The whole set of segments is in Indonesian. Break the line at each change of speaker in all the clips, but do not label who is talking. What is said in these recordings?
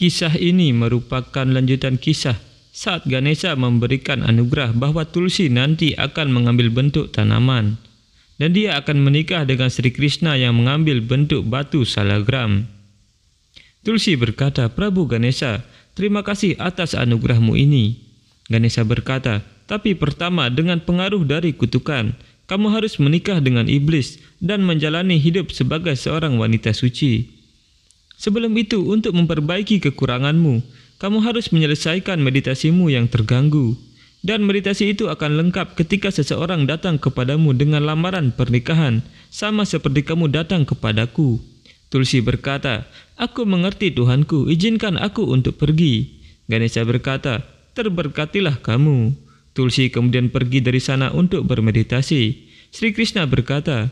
Kisah ini merupakan lanjutan kisah saat Ganesha memberikan anugerah bahwa Tulsi nanti akan mengambil bentuk tanaman dan dia akan menikah dengan Sri Krishna yang mengambil bentuk batu salagram. Tulsi berkata, Prabu Ganesha, terima kasih atas anugerahmu ini. Ganesha berkata, tapi pertama dengan pengaruh dari kutukan, kamu harus menikah dengan iblis dan menjalani hidup sebagai seorang wanita suci. Sebelum itu, untuk memperbaiki kekuranganmu, kamu harus menyelesaikan meditasimu yang terganggu. Dan meditasi itu akan lengkap ketika seseorang datang kepadamu dengan lamaran pernikahan, sama seperti kamu datang kepadaku. Tulsi berkata, Aku mengerti Tuhanku, izinkan aku untuk pergi. Ganesha berkata, Terberkatilah kamu. Tulsi kemudian pergi dari sana untuk bermeditasi. Sri Krishna berkata,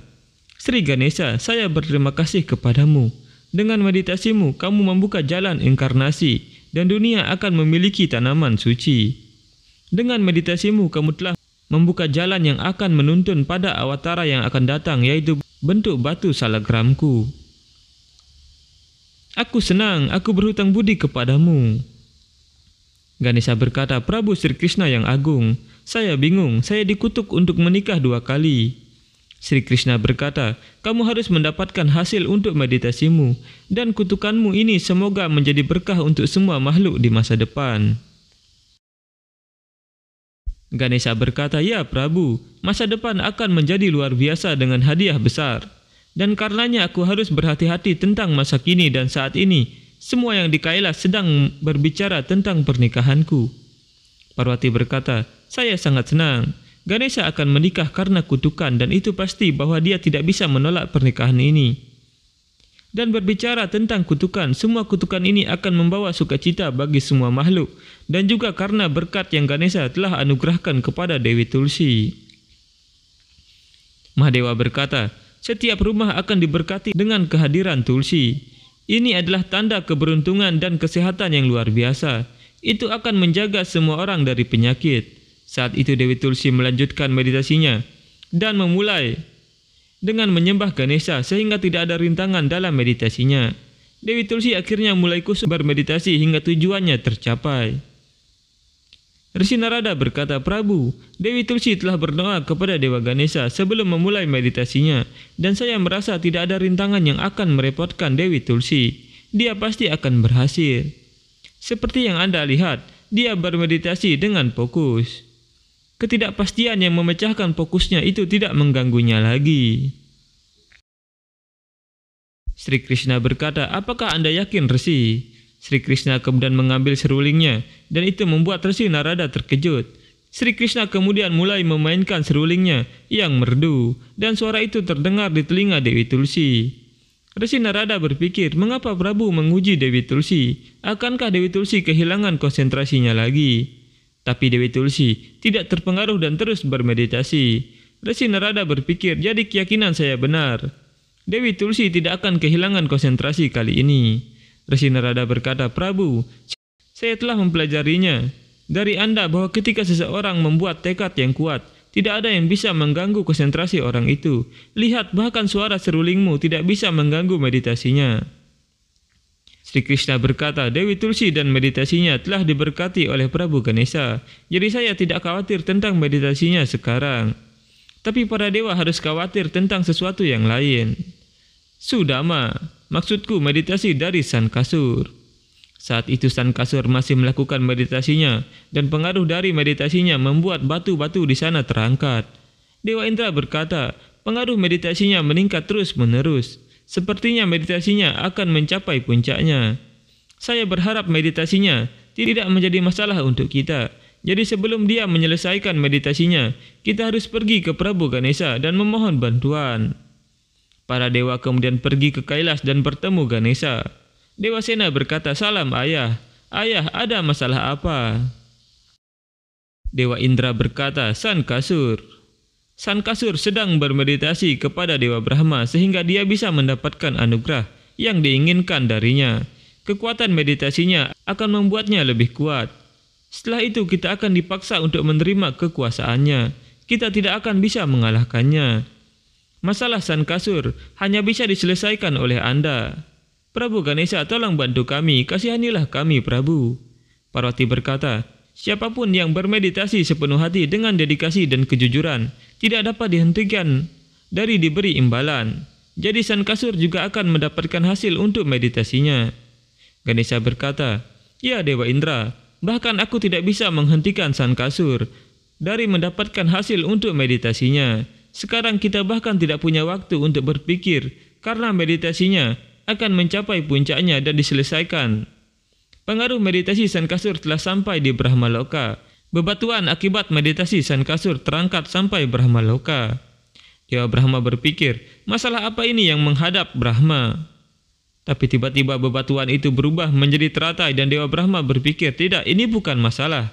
Sri Ganesha, saya berterima kasih kepadamu dengan meditasimu, kamu membuka jalan inkarnasi, dan dunia akan memiliki tanaman suci. Dengan meditasimu, kamu telah membuka jalan yang akan menuntun pada awatara yang akan datang, yaitu bentuk batu salagramku. Aku senang, aku berhutang budi kepadamu. Ganesha berkata, Prabu Sri Krishna yang agung, saya bingung, saya dikutuk untuk menikah dua kali. Sri Krishna berkata, "Kamu harus mendapatkan hasil untuk meditasimu, dan kutukanmu ini semoga menjadi berkah untuk semua makhluk di masa depan." Ganesha berkata, "Ya, Prabu, masa depan akan menjadi luar biasa dengan hadiah besar, dan karenanya aku harus berhati-hati tentang masa kini dan saat ini. Semua yang di Kailas sedang berbicara tentang pernikahanku." Parwati berkata, "Saya sangat senang." Ganesha akan menikah karena kutukan dan itu pasti bahwa dia tidak bisa menolak pernikahan ini. Dan berbicara tentang kutukan, semua kutukan ini akan membawa sukacita bagi semua makhluk dan juga karena berkat yang Ganesha telah anugerahkan kepada Dewi Tulsi. Mahadewa berkata, setiap rumah akan diberkati dengan kehadiran Tulsi. Ini adalah tanda keberuntungan dan kesehatan yang luar biasa. Itu akan menjaga semua orang dari penyakit. Saat itu Dewi Tulsi melanjutkan meditasinya dan memulai dengan menyembah Ganesha sehingga tidak ada rintangan dalam meditasinya. Dewi Tulsi akhirnya mulai kusuk bermeditasi hingga tujuannya tercapai. Rsi Narada berkata, Prabu, Dewi Tulsi telah berdoa kepada Dewa Ganesha sebelum memulai meditasinya, dan saya merasa tidak ada rintangan yang akan merepotkan Dewi Tulsi. Dia pasti akan berhasil. Seperti yang Anda lihat, dia bermeditasi dengan fokus ketidakpastian yang memecahkan fokusnya itu tidak mengganggunya lagi. Sri Krishna berkata, apakah Anda yakin Resi? Sri Krishna kemudian mengambil serulingnya, dan itu membuat Resi Narada terkejut. Sri Krishna kemudian mulai memainkan serulingnya yang merdu, dan suara itu terdengar di telinga Dewi Tulsi. Resi Narada berpikir, mengapa Prabu menguji Dewi Tulsi? Akankah Dewi Tulsi kehilangan konsentrasinya lagi? Tapi Dewi Tulsi tidak terpengaruh dan terus bermeditasi. Resi Narada berpikir, jadi keyakinan saya benar. Dewi Tulsi tidak akan kehilangan konsentrasi kali ini. Resi Narada berkata, Prabu, saya telah mempelajarinya. Dari Anda bahwa ketika seseorang membuat tekad yang kuat, tidak ada yang bisa mengganggu konsentrasi orang itu. Lihat bahkan suara serulingmu tidak bisa mengganggu meditasinya. Sri Krishna berkata, Dewi Tulsi dan meditasinya telah diberkati oleh Prabu Ganesha, jadi saya tidak khawatir tentang meditasinya sekarang. Tapi para dewa harus khawatir tentang sesuatu yang lain. Sudama, maksudku meditasi dari San Kasur. Saat itu San Kasur masih melakukan meditasinya, dan pengaruh dari meditasinya membuat batu-batu di sana terangkat. Dewa Indra berkata, pengaruh meditasinya meningkat terus-menerus. Sepertinya meditasinya akan mencapai puncaknya. Saya berharap meditasinya tidak menjadi masalah untuk kita. Jadi sebelum dia menyelesaikan meditasinya, kita harus pergi ke Prabu Ganesha dan memohon bantuan. Para dewa kemudian pergi ke Kailas dan bertemu Ganesha. Dewa Sena berkata, "Salam ayah. Ayah, ada masalah apa?" Dewa Indra berkata, "San Kasur." San Kasur sedang bermeditasi kepada Dewa Brahma sehingga dia bisa mendapatkan anugerah yang diinginkan darinya. Kekuatan meditasinya akan membuatnya lebih kuat. Setelah itu kita akan dipaksa untuk menerima kekuasaannya. Kita tidak akan bisa mengalahkannya. Masalah San Kasur hanya bisa diselesaikan oleh Anda. Prabu Ganesha tolong bantu kami, kasihanilah kami Prabu. Parwati berkata, siapapun yang bermeditasi sepenuh hati dengan dedikasi dan kejujuran, tidak dapat dihentikan dari diberi imbalan. Jadi san kasur juga akan mendapatkan hasil untuk meditasinya. Ganesha berkata, Ya Dewa Indra, bahkan aku tidak bisa menghentikan san kasur dari mendapatkan hasil untuk meditasinya. Sekarang kita bahkan tidak punya waktu untuk berpikir karena meditasinya akan mencapai puncaknya dan diselesaikan. Pengaruh meditasi san kasur telah sampai di Brahmaloka Bebatuan akibat meditasi San Kasur terangkat sampai Brahma Loka. Dewa ya, Brahma berpikir, masalah apa ini yang menghadap Brahma? Tapi tiba-tiba bebatuan itu berubah menjadi teratai dan Dewa Brahma berpikir, tidak, ini bukan masalah.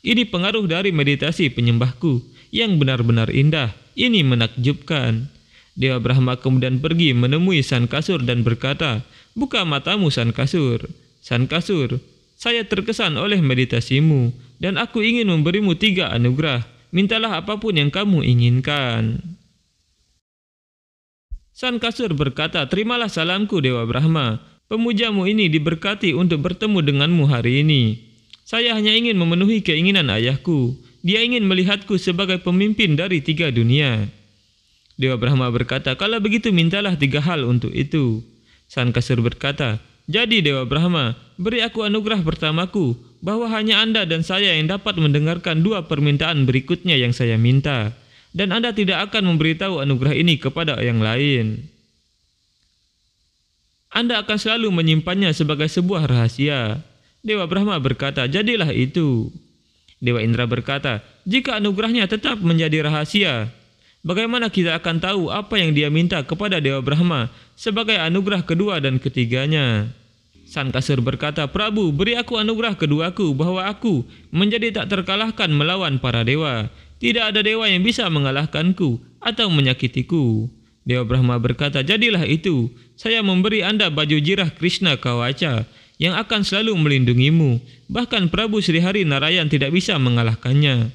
Ini pengaruh dari meditasi penyembahku yang benar-benar indah. Ini menakjubkan. Dewa Brahma kemudian pergi menemui San Kasur dan berkata, Buka matamu San Kasur. San Kasur, saya terkesan oleh meditasimu dan aku ingin memberimu tiga anugerah. Mintalah apapun yang kamu inginkan. San Kasur berkata, Terimalah salamku Dewa Brahma. Pemujamu ini diberkati untuk bertemu denganmu hari ini. Saya hanya ingin memenuhi keinginan ayahku. Dia ingin melihatku sebagai pemimpin dari tiga dunia. Dewa Brahma berkata, kalau begitu mintalah tiga hal untuk itu. San Kasur berkata, jadi Dewa Brahma, beri aku anugerah pertamaku, bahwa hanya Anda dan saya yang dapat mendengarkan dua permintaan berikutnya yang saya minta, dan Anda tidak akan memberitahu anugerah ini kepada yang lain. Anda akan selalu menyimpannya sebagai sebuah rahasia. Dewa Brahma berkata, jadilah itu. Dewa Indra berkata, jika anugerahnya tetap menjadi rahasia, bagaimana kita akan tahu apa yang dia minta kepada Dewa Brahma sebagai anugerah kedua dan ketiganya?' Sankasur berkata, Prabu, beri aku anugerah keduaku bahwa aku menjadi tak terkalahkan melawan para dewa. Tidak ada dewa yang bisa mengalahkanku atau menyakitiku. Dewa Brahma berkata, jadilah itu. Saya memberi anda baju jirah Krishna Kawaca yang akan selalu melindungimu. Bahkan Prabu Srihari Narayan tidak bisa mengalahkannya.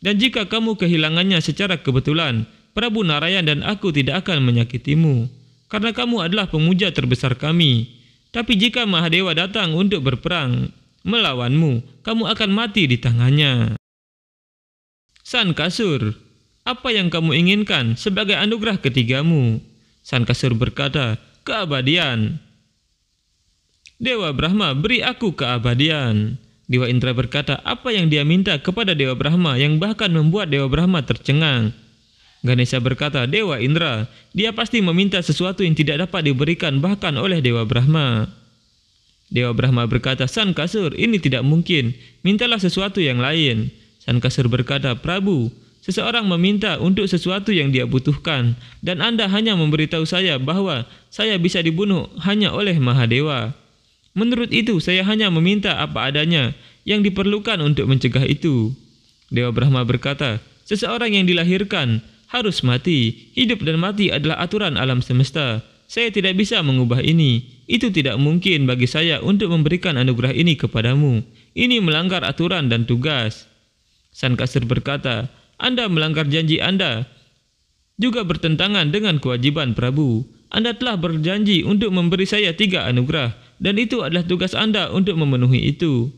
Dan jika kamu kehilangannya secara kebetulan, Prabu Narayan dan aku tidak akan menyakitimu. Karena kamu adalah pemuja terbesar kami tapi jika Mahadewa datang untuk berperang melawanmu, kamu akan mati di tangannya. San Kasur, apa yang kamu inginkan sebagai anugerah ketigamu? San Kasur berkata, keabadian. Dewa Brahma, beri aku keabadian. Dewa Indra berkata, apa yang dia minta kepada Dewa Brahma yang bahkan membuat Dewa Brahma tercengang. Ganesha berkata, Dewa Indra, dia pasti meminta sesuatu yang tidak dapat diberikan bahkan oleh Dewa Brahma. Dewa Brahma berkata, San Kasur, ini tidak mungkin, mintalah sesuatu yang lain. San Kasur berkata, Prabu, seseorang meminta untuk sesuatu yang dia butuhkan, dan Anda hanya memberitahu saya bahwa saya bisa dibunuh hanya oleh Mahadewa. Menurut itu, saya hanya meminta apa adanya yang diperlukan untuk mencegah itu. Dewa Brahma berkata, Seseorang yang dilahirkan harus mati. Hidup dan mati adalah aturan alam semesta. Saya tidak bisa mengubah ini. Itu tidak mungkin bagi saya untuk memberikan anugerah ini kepadamu. Ini melanggar aturan dan tugas. San Kasir berkata, Anda melanggar janji Anda. Juga bertentangan dengan kewajiban Prabu. Anda telah berjanji untuk memberi saya tiga anugerah, dan itu adalah tugas Anda untuk memenuhi itu.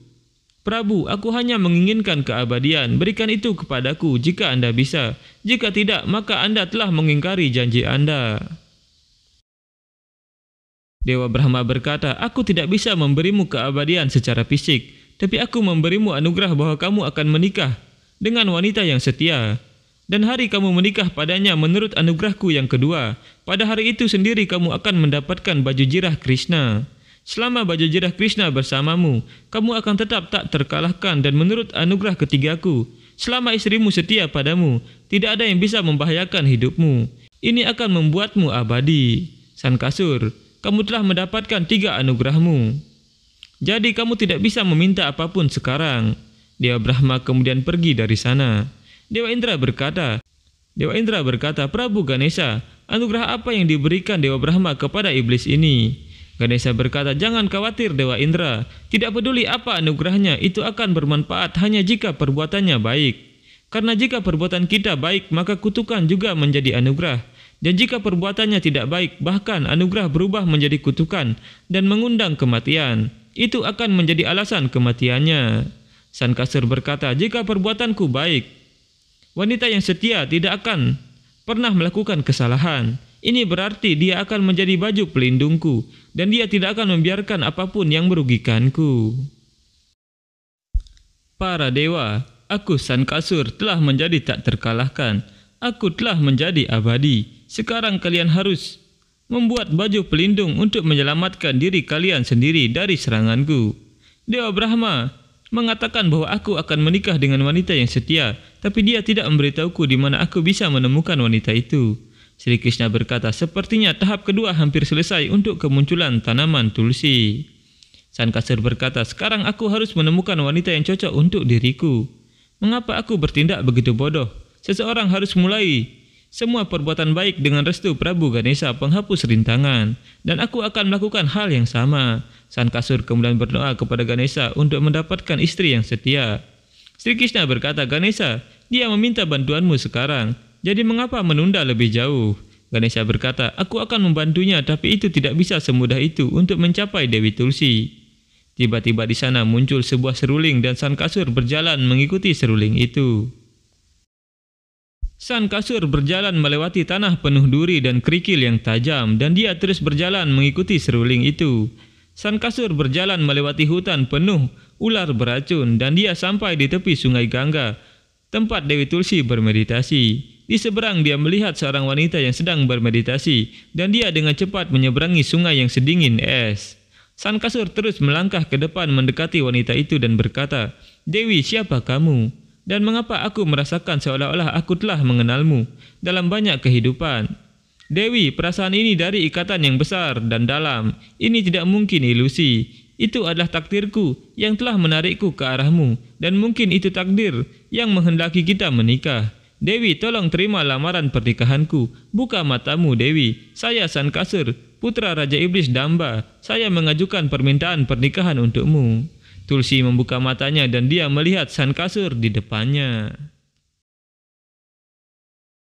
Prabu, aku hanya menginginkan keabadian. Berikan itu kepadaku jika Anda bisa. Jika tidak, maka Anda telah mengingkari janji Anda. Dewa Brahma berkata, Aku tidak bisa memberimu keabadian secara fisik, tapi aku memberimu anugerah bahwa kamu akan menikah dengan wanita yang setia. Dan hari kamu menikah padanya menurut anugerahku yang kedua, pada hari itu sendiri kamu akan mendapatkan baju jirah Krishna. Selama Bajajirah Krishna bersamamu, kamu akan tetap tak terkalahkan dan menurut anugerah ketigaku. Selama istrimu setia padamu, tidak ada yang bisa membahayakan hidupmu. Ini akan membuatmu abadi. San Kasur, kamu telah mendapatkan tiga anugerahmu. Jadi kamu tidak bisa meminta apapun sekarang. Dewa Brahma kemudian pergi dari sana. Dewa Indra berkata, Dewa Indra berkata, Prabu Ganesha, anugerah apa yang diberikan Dewa Brahma kepada iblis ini? Ganesha berkata, jangan khawatir Dewa Indra, tidak peduli apa anugerahnya, itu akan bermanfaat hanya jika perbuatannya baik. Karena jika perbuatan kita baik, maka kutukan juga menjadi anugerah. Dan jika perbuatannya tidak baik, bahkan anugerah berubah menjadi kutukan dan mengundang kematian. Itu akan menjadi alasan kematiannya. San berkata, jika perbuatanku baik, wanita yang setia tidak akan pernah melakukan kesalahan. Ini berarti dia akan menjadi baju pelindungku, dan dia tidak akan membiarkan apapun yang merugikanku. Para dewa, aku San Kasur telah menjadi tak terkalahkan. Aku telah menjadi abadi. Sekarang kalian harus membuat baju pelindung untuk menyelamatkan diri kalian sendiri dari seranganku. Dewa Brahma mengatakan bahwa aku akan menikah dengan wanita yang setia, tapi dia tidak memberitahuku di mana aku bisa menemukan wanita itu. Sri Krishna berkata, sepertinya tahap kedua hampir selesai untuk kemunculan tanaman tulsi. San Kasir berkata, sekarang aku harus menemukan wanita yang cocok untuk diriku. Mengapa aku bertindak begitu bodoh? Seseorang harus mulai semua perbuatan baik dengan restu Prabu Ganesha penghapus rintangan. Dan aku akan melakukan hal yang sama. San Kasur kemudian berdoa kepada Ganesha untuk mendapatkan istri yang setia. Sri Krishna berkata, Ganesha, dia meminta bantuanmu sekarang. Jadi mengapa menunda lebih jauh? Ganesha berkata, aku akan membantunya tapi itu tidak bisa semudah itu untuk mencapai Dewi Tulsi. Tiba-tiba di sana muncul sebuah seruling dan San Kasur berjalan mengikuti seruling itu. San Kasur berjalan melewati tanah penuh duri dan kerikil yang tajam dan dia terus berjalan mengikuti seruling itu. San Kasur berjalan melewati hutan penuh ular beracun dan dia sampai di tepi sungai Gangga, tempat Dewi Tulsi bermeditasi. Di seberang dia melihat seorang wanita yang sedang bermeditasi dan dia dengan cepat menyeberangi sungai yang sedingin es. San Kasur terus melangkah ke depan mendekati wanita itu dan berkata, Dewi siapa kamu? Dan mengapa aku merasakan seolah-olah aku telah mengenalmu dalam banyak kehidupan? Dewi, perasaan ini dari ikatan yang besar dan dalam. Ini tidak mungkin ilusi. Itu adalah takdirku yang telah menarikku ke arahmu dan mungkin itu takdir yang menghendaki kita menikah. Dewi tolong terima lamaran pernikahanku. Buka matamu Dewi. Saya San Kasur, putra Raja Iblis Damba. Saya mengajukan permintaan pernikahan untukmu. Tulsi membuka matanya dan dia melihat San Kasur di depannya.